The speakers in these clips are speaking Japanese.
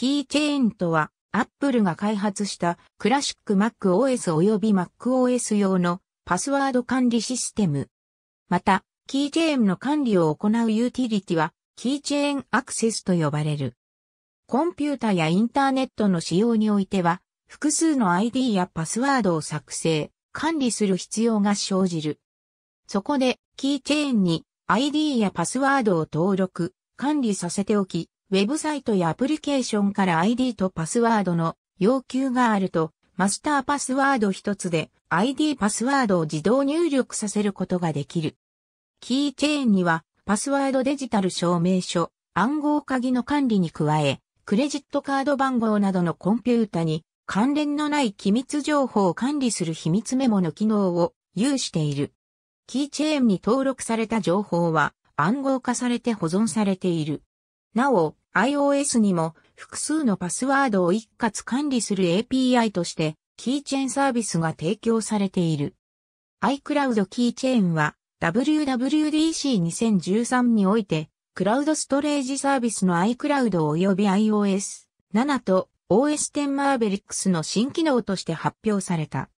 キーチェーンとは、アップルが開発したクラシック MacOS 及び MacOS 用のパスワード管理システム。また、キーチェーンの管理を行うユーティリティは、キーチェーンアクセスと呼ばれる。コンピュータやインターネットの使用においては、複数の ID やパスワードを作成、管理する必要が生じる。そこで、キーチェーンに ID やパスワードを登録、管理させておき、ウェブサイトやアプリケーションから ID とパスワードの要求があると、マスターパスワード一つで ID パスワードを自動入力させることができる。キーチェーンには、パスワードデジタル証明書、暗号鍵の管理に加え、クレジットカード番号などのコンピュータに関連のない機密情報を管理する秘密メモの機能を有している。キーチェーンに登録された情報は暗号化されて保存されている。なお、iOS にも複数のパスワードを一括管理する API としてキーチェーンサービスが提供されている。iCloud キーチェーンは WWDC2013 においてクラウドストレージサービスの iCloud 及び iOS7 と OS10 マーベリックスの新機能として発表された。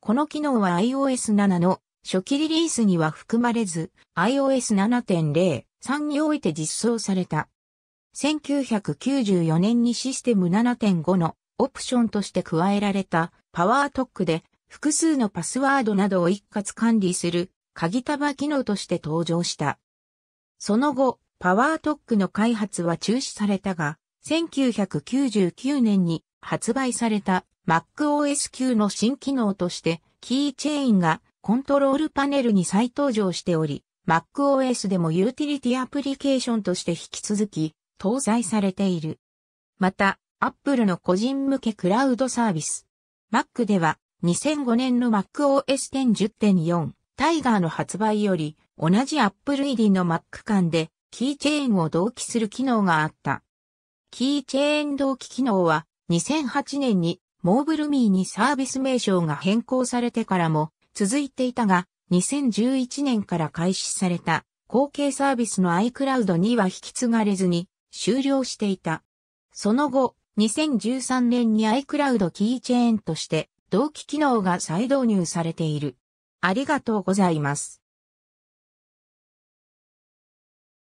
この機能は iOS7 の初期リリースには含まれず iOS7.03 において実装された。1994年にシステム7.5のオプションとして加えられたパワートックで複数のパスワードなどを一括管理する鍵束機能として登場した。その後、パワートックの開発は中止されたが、1999年に発売された MacOS 級の新機能としてキーチェインがコントロールパネルに再登場しており、MacOS でもユーティリティアプリケーションとして引き続き搭載されている。また、Apple の個人向けクラウドサービス。Mac では、2005年の MacOS 10.10.4タイガーの発売より、同じ Apple 入りの Mac 間で、キーチェーンを同期する機能があった。キーチェーン同期機能は、2008年に、モーブルミーにサービス名称が変更されてからも、続いていたが、2011年から開始された、後継サービスの iCloud には引き継がれずに、終了していた。その後、2013年に iCloud キーチェーンとして同期機能が再導入されている。ありがとうございます。